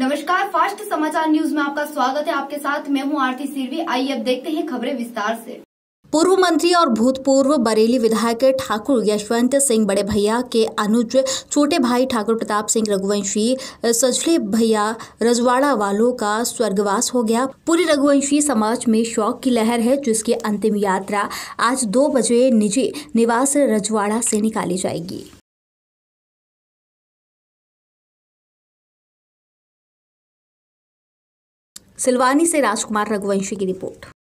नमस्कार फास्ट समाचार न्यूज में आपका स्वागत है आपके साथ मैं हूं आरती सिरवी आइए अब देखते हैं खबरें विस्तार से पूर्व मंत्री और भूतपूर्व बरेली विधायक ठाकुर यशवंत सिंह बड़े भैया के अनुज छोटे भाई ठाकुर प्रताप सिंह रघुवंशी सचले भैया रजवाड़ा वालों का स्वर्गवास हो गया पूरी रघुवंशी समाज में शौक की लहर है जिसकी अंतिम यात्रा आज दो बजे निजी निवास रजवाड़ा से निकाली जाएगी सिलवानी से राजकुमार रघुवंशी की रिपोर्ट